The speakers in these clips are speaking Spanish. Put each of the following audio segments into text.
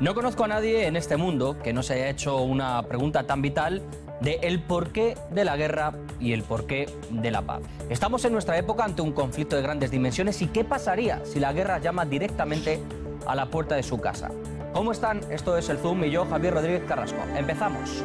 No conozco a nadie en este mundo que no se haya hecho una pregunta tan vital de el porqué de la guerra y el porqué de la paz. Estamos en nuestra época ante un conflicto de grandes dimensiones y qué pasaría si la guerra llama directamente a la puerta de su casa. ¿Cómo están? Esto es el Zoom y yo, Javier Rodríguez Carrasco. Empezamos.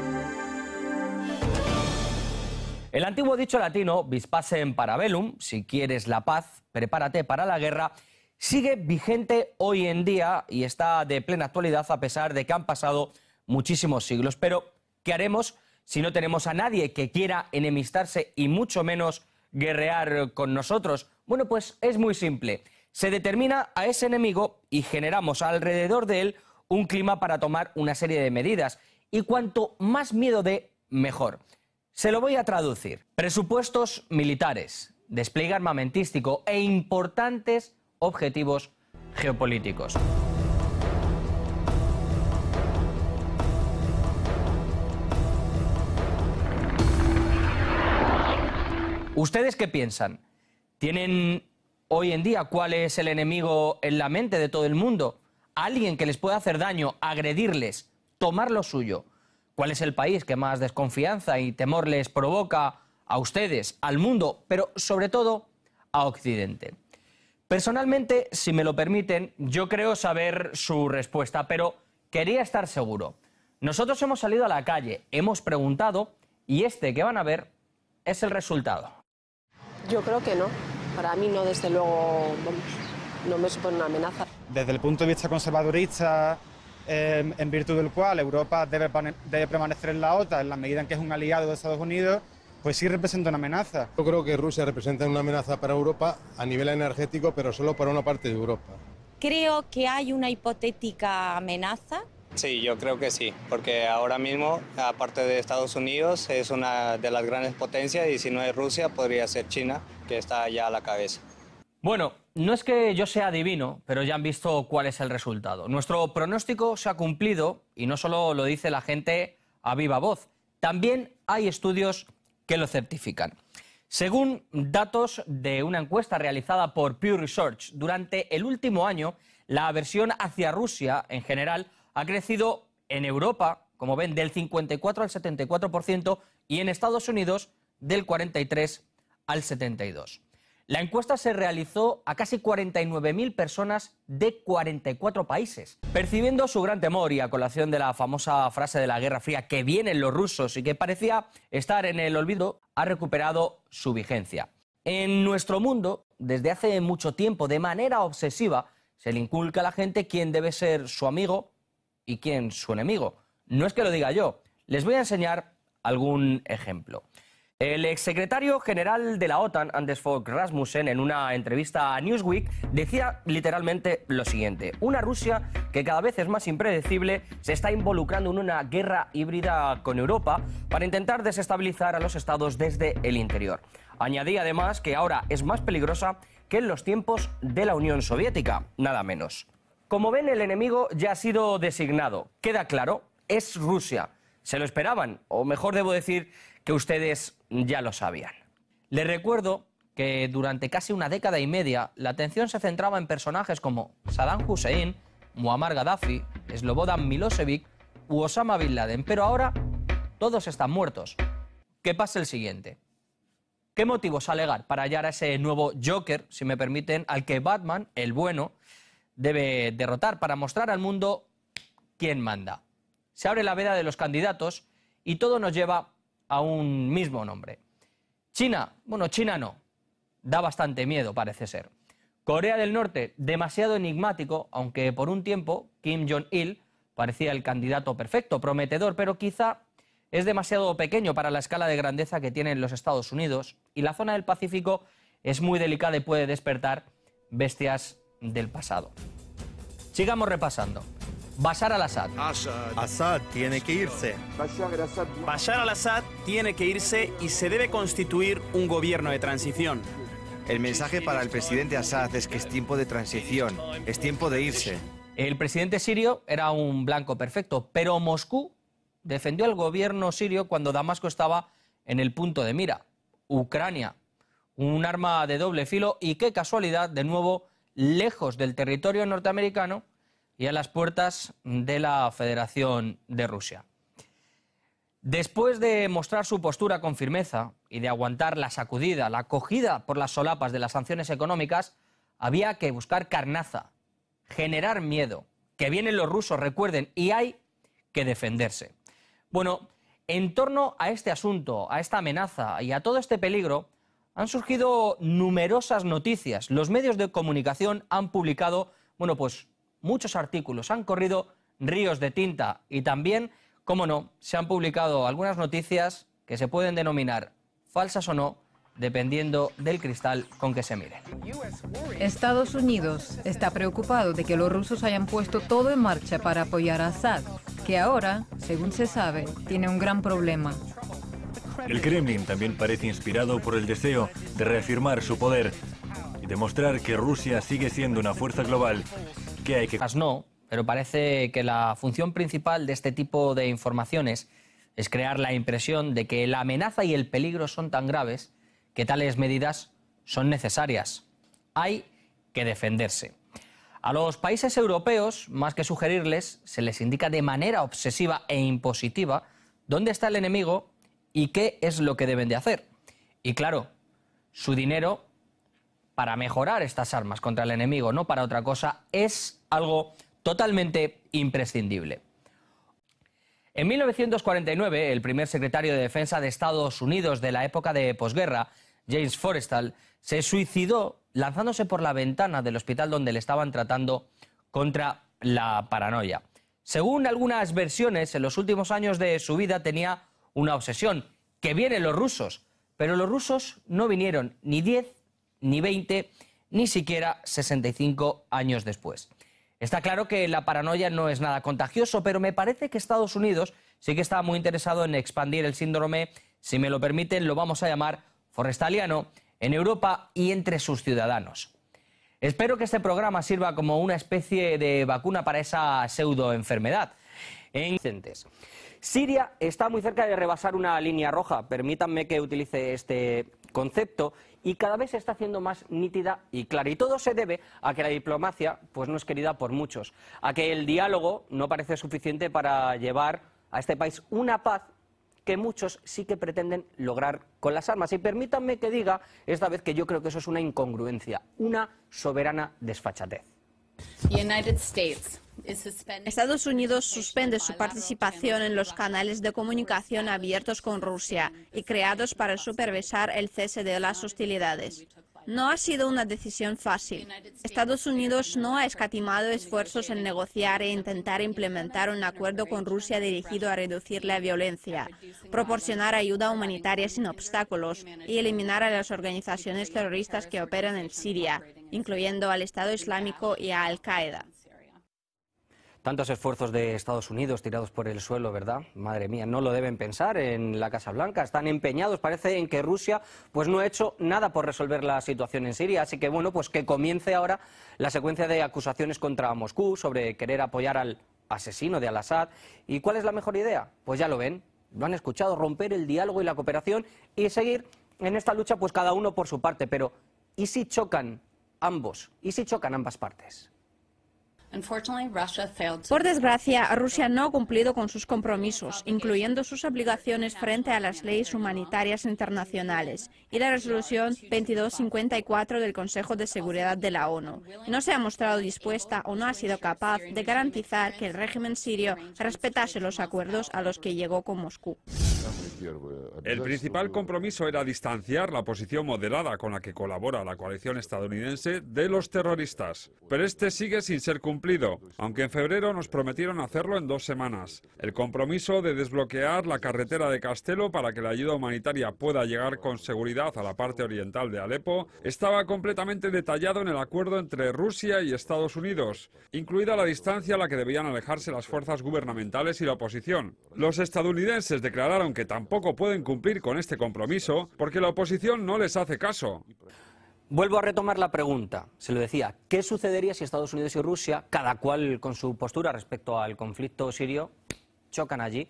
El antiguo dicho latino, bis en parabellum, si quieres la paz, prepárate para la guerra, sigue vigente hoy en día y está de plena actualidad a pesar de que han pasado muchísimos siglos. Pero, ¿qué haremos si no tenemos a nadie que quiera enemistarse y mucho menos guerrear con nosotros? Bueno, pues es muy simple. Se determina a ese enemigo y generamos alrededor de él un clima para tomar una serie de medidas. Y cuanto más miedo de, mejor. Se lo voy a traducir. Presupuestos militares, despliegue armamentístico e importantes objetivos geopolíticos. ¿Ustedes qué piensan? ¿Tienen hoy en día cuál es el enemigo en la mente de todo el mundo? ¿Alguien que les pueda hacer daño, agredirles, tomar lo suyo? ¿Cuál es el país que más desconfianza y temor les provoca a ustedes, al mundo, pero sobre todo a Occidente? Personalmente, si me lo permiten, yo creo saber su respuesta, pero quería estar seguro. Nosotros hemos salido a la calle, hemos preguntado y este que van a ver es el resultado. Yo creo que no. Para mí no, desde luego, no me supone una amenaza. Desde el punto de vista conservadurista, em, en virtud del cual Europa debe, permanecer en la OTAN en la medida en que es un aliado de Estados Unidos, pues sí representa una amenaza. Yo creo que Rusia representa una amenaza para Europa a nivel energético, pero solo para una parte de Europa. Creo que hay una hipotética amenaza. Sí, yo creo que sí, porque ahora mismo, aparte de Estados Unidos, es una de las grandes potencias y si no es Rusia, podría ser China, que está ya a la cabeza. Bueno, no es que yo sea adivino, pero ya han visto cuál es el resultado. Nuestro pronóstico se ha cumplido y no solo lo dice la gente a viva voz, también hay estudios que lo certifican. Según datos de una encuesta realizada por Pew Research, durante el último año la aversión hacia Rusia en general ha crecido en Europa, como ven, del 54 al 74% y en Estados Unidos del 43 al 72%. La encuesta se realizó a casi 49.000 personas de 44 países. Percibiendo su gran temor y a colación de la famosa frase de la Guerra Fría que vienen los rusos y que parecía estar en el olvido, ha recuperado su vigencia. En nuestro mundo, desde hace mucho tiempo, de manera obsesiva, se le inculca a la gente quién debe ser su amigo y quién su enemigo. No es que lo diga yo, les voy a enseñar algún ejemplo. El exsecretario general de la OTAN, Anders Fogh Rasmussen, en una entrevista a Newsweek, decía literalmente lo siguiente. Una Rusia que cada vez es más impredecible se está involucrando en una guerra híbrida con Europa para intentar desestabilizar a los estados desde el interior. Añadía además que ahora es más peligrosa que en los tiempos de la Unión Soviética, nada menos. Como ven, el enemigo ya ha sido designado. Queda claro, es Rusia. Se lo esperaban, o mejor debo decir, que ustedes ya lo sabían. Les recuerdo que durante casi una década y media la atención se centraba en personajes como Saddam Hussein, Muammar Gaddafi, Slobodan Milosevic u Osama Bin Laden, pero ahora todos están muertos. ¿Qué pasa el siguiente? ¿Qué motivos alegar para hallar a ese nuevo Joker, si me permiten, al que Batman, el bueno, debe derrotar para mostrar al mundo quién manda? Se abre la veda de los candidatos y todo nos lleva a un mismo nombre. China, bueno, China no, da bastante miedo, parece ser. Corea del Norte, demasiado enigmático, aunque por un tiempo Kim Jong-il parecía el candidato perfecto, prometedor, pero quizá es demasiado pequeño para la escala de grandeza que tienen los Estados Unidos y la zona del Pacífico es muy delicada y puede despertar bestias del pasado. Sigamos repasando. Bashar al-Assad. Assad tiene que irse. Bashar al-Assad tiene que irse y se debe constituir un gobierno de transición. El mensaje para el presidente Assad es que es tiempo de transición, es tiempo de irse. El presidente sirio era un blanco perfecto, pero Moscú defendió al gobierno sirio cuando Damasco estaba en el punto de mira. Ucrania, un arma de doble filo y qué casualidad, de nuevo, lejos del territorio norteamericano, y a las puertas de la Federación de Rusia. Después de mostrar su postura con firmeza y de aguantar la sacudida, la acogida por las solapas de las sanciones económicas, había que buscar carnaza, generar miedo, que vienen los rusos, recuerden, y hay que defenderse. Bueno, en torno a este asunto, a esta amenaza y a todo este peligro, han surgido numerosas noticias. Los medios de comunicación han publicado, bueno, pues muchos artículos, han corrido ríos de tinta y también, como no, se han publicado algunas noticias que se pueden denominar falsas o no, dependiendo del cristal con que se mire. Estados Unidos está preocupado de que los rusos hayan puesto todo en marcha para apoyar a Assad, que ahora, según se sabe, tiene un gran problema. El Kremlin también parece inspirado por el deseo de reafirmar su poder y demostrar que Rusia sigue siendo una fuerza global Quizás No, pero parece que la función principal de este tipo de informaciones es crear la impresión de que la amenaza y el peligro son tan graves que tales medidas son necesarias. Hay que defenderse. A los países europeos, más que sugerirles, se les indica de manera obsesiva e impositiva dónde está el enemigo y qué es lo que deben de hacer. Y claro, su dinero para mejorar estas armas contra el enemigo, no para otra cosa, es algo totalmente imprescindible. En 1949, el primer secretario de Defensa de Estados Unidos de la época de posguerra, James Forrestal, se suicidó lanzándose por la ventana del hospital donde le estaban tratando contra la paranoia. Según algunas versiones, en los últimos años de su vida tenía una obsesión, que vienen los rusos, pero los rusos no vinieron ni 10 ni 20, ni siquiera 65 años después. Está claro que la paranoia no es nada contagioso, pero me parece que Estados Unidos sí que está muy interesado en expandir el síndrome, si me lo permiten, lo vamos a llamar forestaliano, en Europa y entre sus ciudadanos. Espero que este programa sirva como una especie de vacuna para esa pseudoenfermedad. En... Siria está muy cerca de rebasar una línea roja. Permítanme que utilice este concepto y cada vez se está haciendo más nítida y clara. Y todo se debe a que la diplomacia pues, no es querida por muchos, a que el diálogo no parece suficiente para llevar a este país una paz que muchos sí que pretenden lograr con las armas. Y permítanme que diga esta vez que yo creo que eso es una incongruencia, una soberana desfachatez. United States. Estados Unidos suspende su participación en los canales de comunicación abiertos con Rusia y creados para supervisar el cese de las hostilidades. No ha sido una decisión fácil. Estados Unidos no ha escatimado esfuerzos en negociar e intentar implementar un acuerdo con Rusia dirigido a reducir la violencia, proporcionar ayuda humanitaria sin obstáculos y eliminar a las organizaciones terroristas que operan en Siria, incluyendo al Estado Islámico y a Al-Qaeda. Tantos esfuerzos de Estados Unidos tirados por el suelo, ¿verdad? Madre mía, no lo deben pensar en la Casa Blanca. Están empeñados, parece, en que Rusia pues no ha hecho nada por resolver la situación en Siria. Así que bueno, pues que comience ahora la secuencia de acusaciones contra Moscú sobre querer apoyar al asesino de Al-Assad. ¿Y cuál es la mejor idea? Pues ya lo ven, lo han escuchado, romper el diálogo y la cooperación y seguir en esta lucha pues cada uno por su parte. Pero ¿y si chocan ambos? ¿Y si chocan ambas partes? Por desgracia, Rusia no ha cumplido con sus compromisos, incluyendo sus obligaciones frente a las leyes humanitarias internacionales, y la resolución 2254 del Consejo de Seguridad de la ONU. No se ha mostrado dispuesta o no ha sido capaz de garantizar que el régimen sirio respetase los acuerdos a los que llegó con Moscú. El principal compromiso era distanciar la posición moderada con la que colabora la coalición estadounidense de los terroristas. Pero este sigue sin ser cumplido, aunque en febrero nos prometieron hacerlo en dos semanas. El compromiso de desbloquear la carretera de Castelo para que la ayuda humanitaria pueda llegar con seguridad a la parte oriental de Alepo estaba completamente detallado en el acuerdo entre Rusia y Estados Unidos, incluida la distancia a la que debían alejarse las fuerzas gubernamentales y la oposición. Los estadounidenses declararon que tampoco pueden cumplir con este compromiso porque la oposición no les hace caso. Vuelvo a retomar la pregunta. Se lo decía, ¿qué sucedería si Estados Unidos y Rusia, cada cual con su postura respecto al conflicto sirio, chocan allí?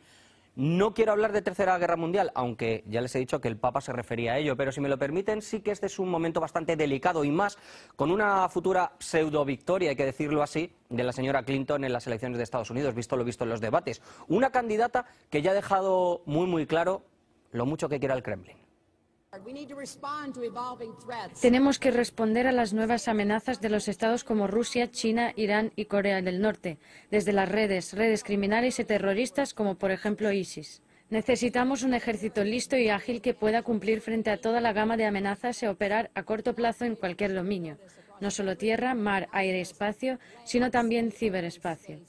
No quiero hablar de Tercera Guerra Mundial, aunque ya les he dicho que el Papa se refería a ello, pero si me lo permiten, sí que este es un momento bastante delicado y más con una futura pseudo-victoria, hay que decirlo así, de la señora Clinton en las elecciones de Estados Unidos, visto lo visto en los debates. Una candidata que ya ha dejado muy, muy claro lo mucho que quiere el Kremlin. Tenemos que responder a las nuevas amenazas de los estados como Rusia, China, Irán y Corea del Norte, desde las redes, redes criminales y terroristas como por ejemplo ISIS. Necesitamos un ejército listo y ágil que pueda cumplir frente a toda la gama de amenazas y operar a corto plazo en cualquier dominio, no solo tierra, mar, aire, y espacio, sino también ciberespacio.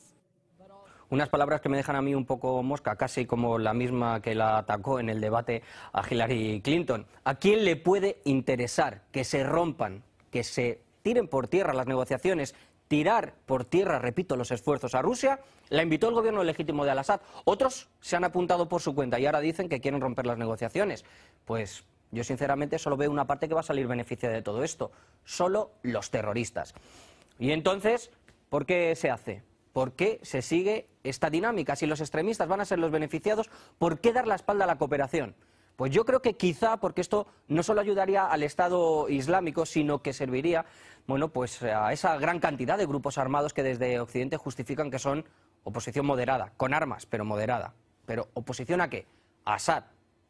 Unas palabras que me dejan a mí un poco mosca, casi como la misma que la atacó en el debate a Hillary Clinton. ¿A quién le puede interesar que se rompan, que se tiren por tierra las negociaciones, tirar por tierra, repito, los esfuerzos a Rusia, la invitó el gobierno legítimo de Al-Assad. Otros se han apuntado por su cuenta y ahora dicen que quieren romper las negociaciones. Pues yo sinceramente solo veo una parte que va a salir beneficiada de todo esto, solo los terroristas. Y entonces, ¿por qué se hace? ¿Por qué se sigue esta dinámica, si los extremistas van a ser los beneficiados, ¿por qué dar la espalda a la cooperación? Pues yo creo que quizá, porque esto no solo ayudaría al Estado Islámico, sino que serviría bueno, pues, a esa gran cantidad de grupos armados que desde Occidente justifican que son oposición moderada, con armas, pero moderada. ¿Pero oposición a qué? A Assad,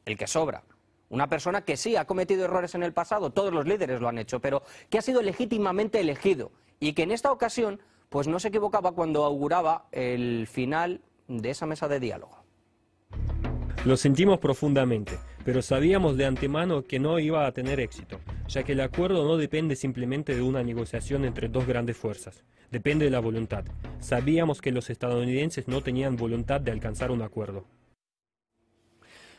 el que sobra. Una persona que sí ha cometido errores en el pasado, todos los líderes lo han hecho, pero que ha sido legítimamente elegido y que en esta ocasión pues no se equivocaba cuando auguraba el final de esa mesa de diálogo. Lo sentimos profundamente, pero sabíamos de antemano que no iba a tener éxito, ya que el acuerdo no depende simplemente de una negociación entre dos grandes fuerzas, depende de la voluntad. Sabíamos que los estadounidenses no tenían voluntad de alcanzar un acuerdo.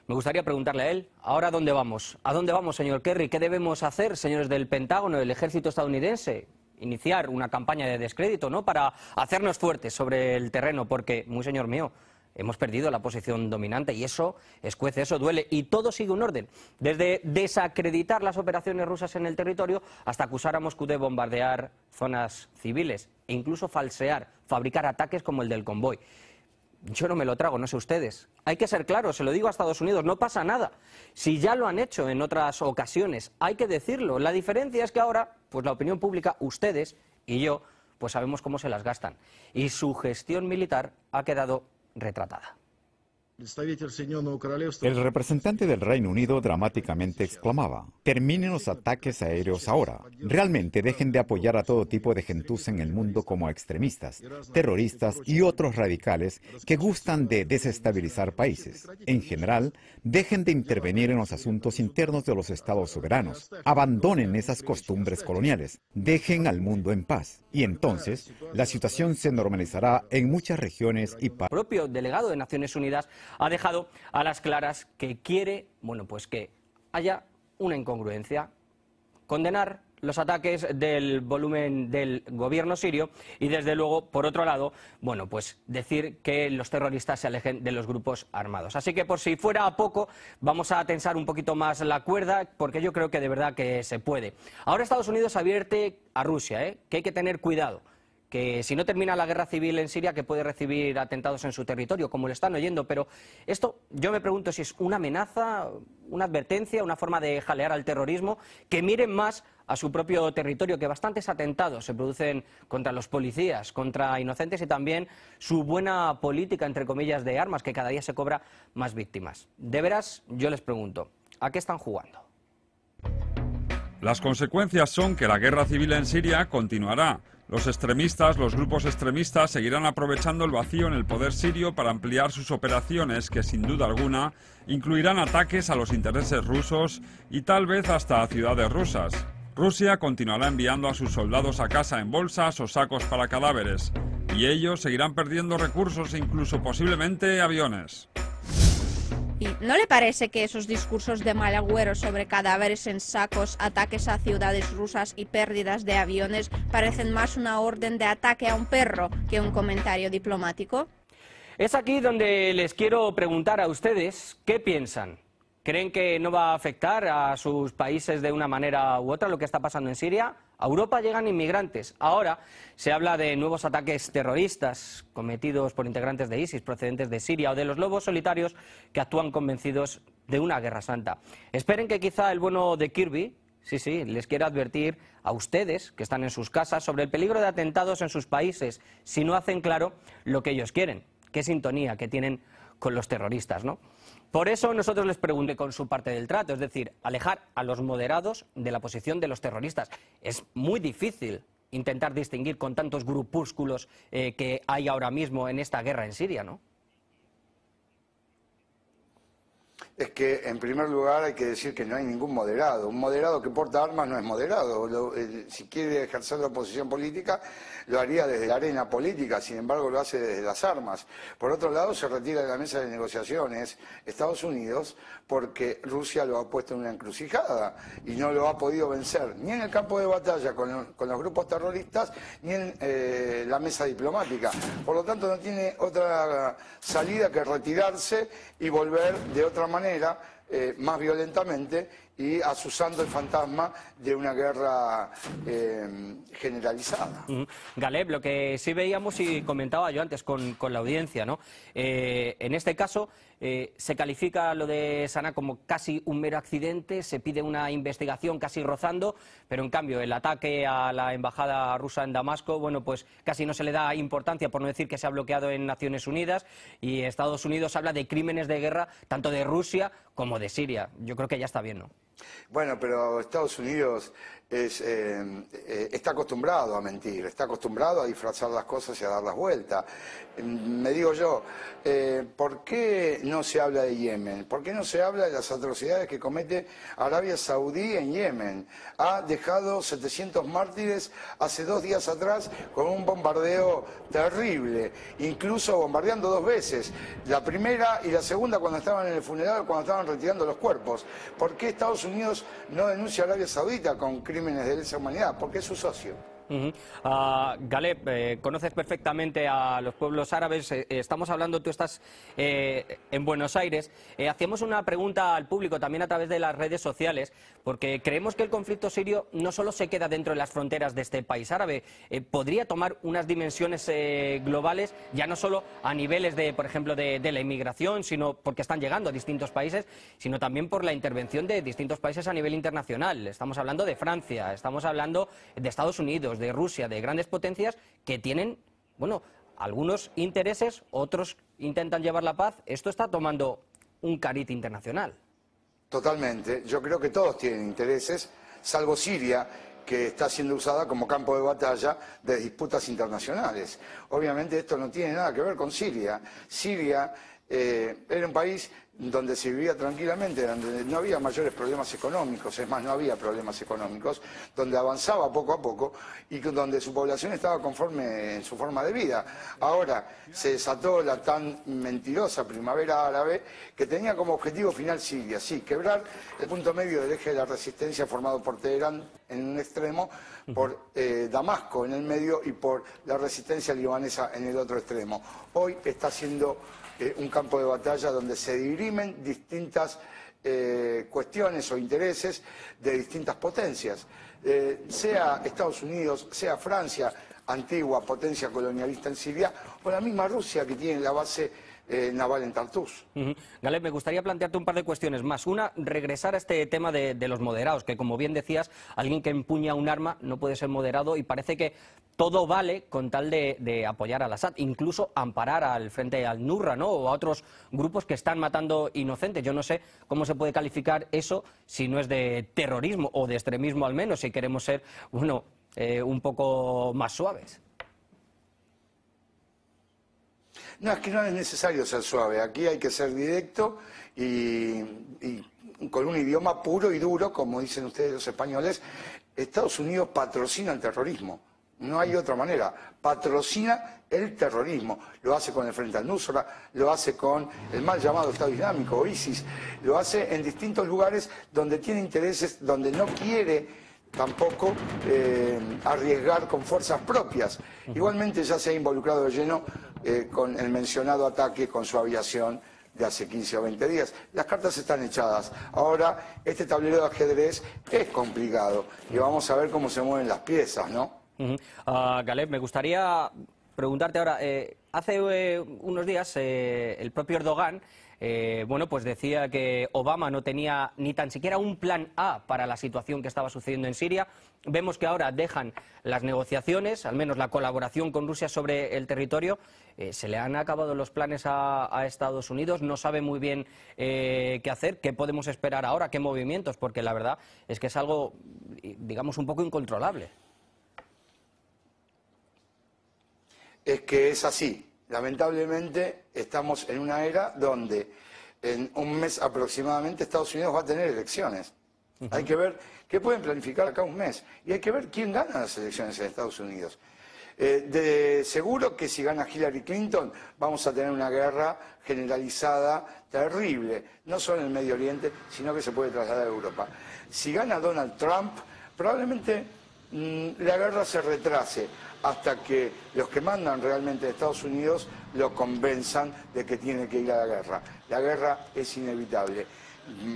Me gustaría preguntarle a él, ¿ahora dónde vamos? ¿A dónde vamos, señor Kerry? ¿Qué debemos hacer, señores del Pentágono, del ejército estadounidense? iniciar una campaña de descrédito, ¿no? Para hacernos fuertes sobre el terreno, porque, muy señor mío, hemos perdido la posición dominante y eso escuece, eso duele. Y todo sigue un orden, desde desacreditar las operaciones rusas en el territorio hasta acusar a Moscú de bombardear zonas civiles e incluso falsear, fabricar ataques como el del convoy yo no me lo trago, no sé ustedes. Hay que ser claros, se lo digo a Estados Unidos, no pasa nada. Si ya lo han hecho en otras ocasiones, hay que decirlo. La diferencia es que ahora, pues la opinión pública, ustedes y yo, pues sabemos cómo se las gastan. Y su gestión militar ha quedado retratada. El representante del Reino Unido dramáticamente exclamaba, terminen los ataques aéreos ahora. Realmente dejen de apoyar a todo tipo de gentuza en el mundo como extremistas, terroristas y otros radicales que gustan de desestabilizar países. En general, dejen de intervenir en los asuntos internos de los estados soberanos. Abandonen esas costumbres coloniales. Dejen al mundo en paz. Y entonces, la situación se normalizará en muchas regiones y países. propio delegado de Naciones Unidas ha dejado a las claras que quiere, bueno, pues que haya una incongruencia. Condenar los ataques del volumen del gobierno sirio y desde luego, por otro lado, bueno, pues decir que los terroristas se alejen de los grupos armados. Así que por si fuera a poco, vamos a tensar un poquito más la cuerda porque yo creo que de verdad que se puede. Ahora Estados Unidos advierte a Rusia ¿eh? que hay que tener cuidado que si no termina la guerra civil en Siria, que puede recibir atentados en su territorio, como le están oyendo. Pero esto, yo me pregunto si es una amenaza, una advertencia, una forma de jalear al terrorismo, que miren más a su propio territorio, que bastantes atentados se producen contra los policías, contra inocentes y también su buena política, entre comillas, de armas, que cada día se cobra más víctimas. De veras, yo les pregunto, ¿a qué están jugando? Las consecuencias son que la guerra civil en Siria continuará los extremistas, los grupos extremistas, seguirán aprovechando el vacío en el poder sirio para ampliar sus operaciones, que sin duda alguna incluirán ataques a los intereses rusos y tal vez hasta a ciudades rusas. Rusia continuará enviando a sus soldados a casa en bolsas o sacos para cadáveres, y ellos seguirán perdiendo recursos e incluso posiblemente aviones. ¿No le parece que esos discursos de Malagüero sobre cadáveres en sacos, ataques a ciudades rusas y pérdidas de aviones parecen más una orden de ataque a un perro que un comentario diplomático? Es aquí donde les quiero preguntar a ustedes qué piensan. ¿Creen que no va a afectar a sus países de una manera u otra lo que está pasando en Siria? A Europa llegan inmigrantes. Ahora se habla de nuevos ataques terroristas cometidos por integrantes de ISIS procedentes de Siria o de los lobos solitarios que actúan convencidos de una guerra santa. Esperen que quizá el bueno de Kirby, sí, sí, les quiera advertir a ustedes que están en sus casas sobre el peligro de atentados en sus países si no hacen claro lo que ellos quieren. Qué sintonía que tienen con los terroristas, ¿no? Por eso nosotros les pregunté con su parte del trato, es decir, alejar a los moderados de la posición de los terroristas. Es muy difícil intentar distinguir con tantos grupúsculos eh, que hay ahora mismo en esta guerra en Siria, ¿no? es que en primer lugar hay que decir que no hay ningún moderado. Un moderado que porta armas no es moderado. Eh, si quiere ejercer la oposición política, lo haría desde la arena política, sin embargo lo hace desde las armas. Por otro lado, se retira de la mesa de negociaciones Estados Unidos porque Rusia lo ha puesto en una encrucijada y no lo ha podido vencer, ni en el campo de batalla con, los grupos terroristas, ni en eh, la mesa diplomática. Por lo tanto, no tiene otra salida que retirarse y volver de otra manera manera, eh, más violentamente y asusando el fantasma de una guerra eh, generalizada. Galeb, lo que sí veíamos y comentaba yo antes con, con la audiencia, ¿no? Eh, en este caso eh, se califica lo de Sana como casi un mero accidente, se pide una investigación casi rozando, pero en cambio el ataque a la embajada rusa en Damasco, bueno, pues casi no se le da importancia, por no decir que se ha bloqueado en Naciones Unidas, y Estados Unidos habla de crímenes de guerra tanto de Rusia como de Siria. Yo creo que ya está bien, ¿no? Bueno, pero Estados Unidos eh, eh, está acostumbrado a mentir, está acostumbrado a disfrazar las cosas y a dar las vueltas. Mm, me digo yo, eh, ¿por qué no se habla de Yemen? ¿Por qué no se habla de las atrocidades que comete Arabia Saudí en Yemen? Ha dejado 700 mártires hace dos días atrás con un bombardeo terrible, incluso bombardeando dos veces, la primera y la segunda cuando estaban en el funeral, cuando estaban retirando los cuerpos. ¿Por qué Estados Unidos no denuncia a Arabia Saudita con crímenes de lesa humanidad, porque es su socio. Ah, Galeb, eh, conoces perfectamente a los pueblos árabes. Eh, eh, estamos hablando, tú estás en Buenos Aires. hacemos una pregunta al público también a través de las redes sociales, porque creemos que el conflicto sirio no solo se queda dentro de las fronteras de este país árabe, podría tomar unas dimensiones globales, ya no solo a niveles de, por ejemplo, de la inmigración, sino porque están llegando a distintos países, sino también por la intervención de distintos países a nivel internacional. Estamos hablando de Francia, estamos hablando de Estados Unidos de Rusia, de grandes potencias, que tienen, bueno, algunos intereses, otros intentan llevar la paz. Esto está tomando un cariz internacional. Totalmente. Yo creo que todos tienen intereses, salvo Siria, que está siendo usada como campo de batalla de disputas internacionales. Obviamente esto no tiene nada que ver con Siria. Siria eh, era un país donde se vivía tranquilamente, donde no había mayores problemas económicos, es más, no había problemas económicos, donde avanzaba poco a poco y donde su población estaba conforme en su forma de vida. Ahora se desató la tan mentirosa primavera árabe que tenía como objetivo final Siria, sí, quebrar el punto medio del eje de la resistencia formado por Teherán en un extremo, por eh, Damasco en el medio y por la resistencia libanesa en el otro extremo. Hoy está siendo eh, un campo de batalla donde se dirimen distintas eh, cuestiones o intereses de distintas potencias, eh, sea Estados Unidos, sea Francia, antigua potencia colonialista en Siria, o la misma Rusia que tiene la base eh, naval en me gustaría plantearte un par de cuestiones más. Una, regresar a este tema de, los moderados, que como bien decías, alguien que empuña un arma no puede ser moderado y parece que todo vale con tal de, apoyar al Assad, incluso amparar al frente al Nurra, ¿no? O a otros grupos que están matando inocentes. Yo no sé cómo se puede calificar eso si no es de terrorismo o de extremismo al menos, si queremos ser, bueno, eh, un poco más suaves. No, es que no es necesario ser suave. Aquí hay que ser directo y, con un idioma puro y duro, como dicen ustedes los españoles. Estados Unidos patrocina el terrorismo. No hay otra manera. Patrocina el terrorismo. Lo hace con el Frente al Nusra, lo hace con el mal llamado Estado Islámico, ISIS, lo hace en distintos lugares donde tiene intereses, donde no quiere tampoco eh, arriesgar con fuerzas propias. Igualmente ya se ha involucrado de lleno eh, con el mencionado ataque con su aviación de hace 15 o 20 días. Las cartas están echadas. Ahora, este tablero de ajedrez es complicado y vamos a ver cómo se mueven las piezas, ¿no? Uh me gustaría preguntarte ahora, eh, hace eh, unos días el propio Erdogan eh, bueno, pues decía que Obama no tenía ni tan siquiera un plan A para la situación que estaba sucediendo en Siria. Vemos que ahora dejan las negociaciones, al menos la colaboración con Rusia sobre el territorio. Eh, se le han acabado los planes a, Estados Unidos, no sabe muy bien eh, qué hacer, qué podemos esperar ahora, qué movimientos, porque la verdad es que es algo, digamos, un poco incontrolable. Es que es así, lamentablemente estamos en una era donde en un mes aproximadamente Estados Unidos va a tener elecciones. Hay que ver qué pueden planificar acá un mes y hay que ver quién gana las elecciones en Estados Unidos. Eh, de seguro que si gana Hillary Clinton vamos a tener una guerra generalizada terrible, no solo en el Medio Oriente, sino que se puede trasladar a Europa. Si gana Donald Trump, probablemente mm, la guerra se retrase hasta que los que mandan realmente a Estados Unidos lo convenzan de que tiene que ir a la guerra. La guerra es inevitable.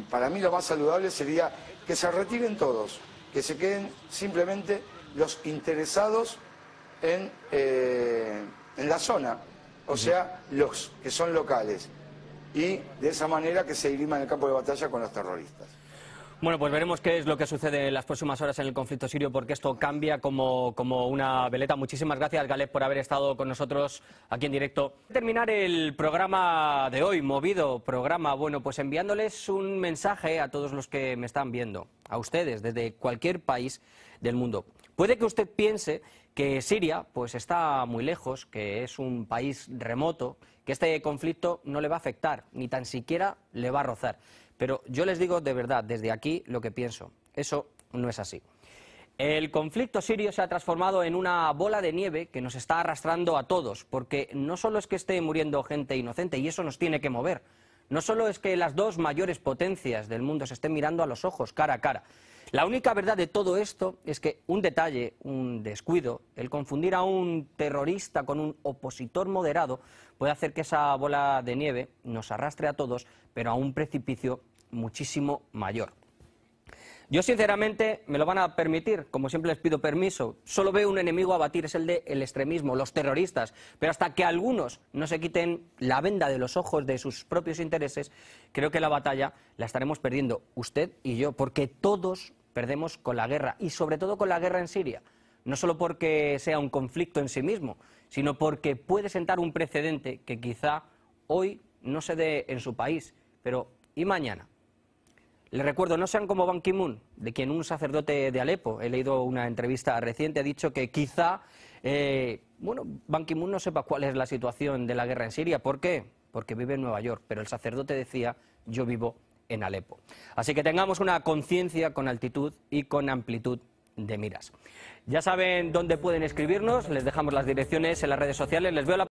Para mí lo más saludable sería que se retiren todos, que se queden simplemente los interesados en, eh, en la zona, o sea, los que son locales, y de esa manera que se en el campo de batalla con los terroristas. Bueno, pues veremos qué es lo que sucede en las próximas horas en el conflicto sirio, porque esto cambia como, una veleta. Muchísimas gracias, Galep, por haber estado con nosotros aquí en directo. terminar el programa de hoy, movido programa, bueno, pues enviándoles un mensaje a todos los que me están viendo, a ustedes, desde cualquier país del mundo. Puede que usted piense que Siria pues está muy lejos, que es un país remoto, que este conflicto no le va a afectar, ni tan siquiera le va a rozar. Pero yo les digo de verdad, desde aquí, lo que pienso. Eso no es así. El conflicto sirio se ha transformado en una bola de nieve que nos está arrastrando a todos, porque no solo es que esté muriendo gente inocente, y eso nos tiene que mover, no solo es que las dos mayores potencias del mundo se estén mirando a los ojos, cara a cara. La única verdad de todo esto es que un detalle, un descuido, el confundir a un terrorista con un opositor moderado puede hacer que esa bola de nieve nos arrastre a todos, pero a un precipicio muchísimo mayor. Yo sinceramente me lo van a permitir, como siempre les pido permiso. Solo veo un enemigo a batir, es el del extremismo, los terroristas. Pero hasta que algunos no se quiten la venda de los ojos de sus propios intereses, creo que la batalla la estaremos perdiendo usted y yo, porque todos perdemos con la guerra y sobre todo con la guerra en Siria. No solo porque sea un conflicto en sí mismo, sino porque puede sentar un precedente que quizá hoy no se dé en su país, pero ¿y mañana? Les recuerdo, no sean como Ban Ki-moon, de quien un sacerdote de Alepo, he leído una entrevista reciente, ha dicho que quizá, eh, bueno, Ban Ki-moon no sepa cuál es la situación de la guerra en Siria. ¿Por qué? Porque vive en Nueva York, pero el sacerdote decía, yo vivo en Alepo. Así que tengamos una conciencia con altitud y con amplitud de miras. Ya saben dónde pueden escribirnos, les dejamos las direcciones en las redes sociales, les veo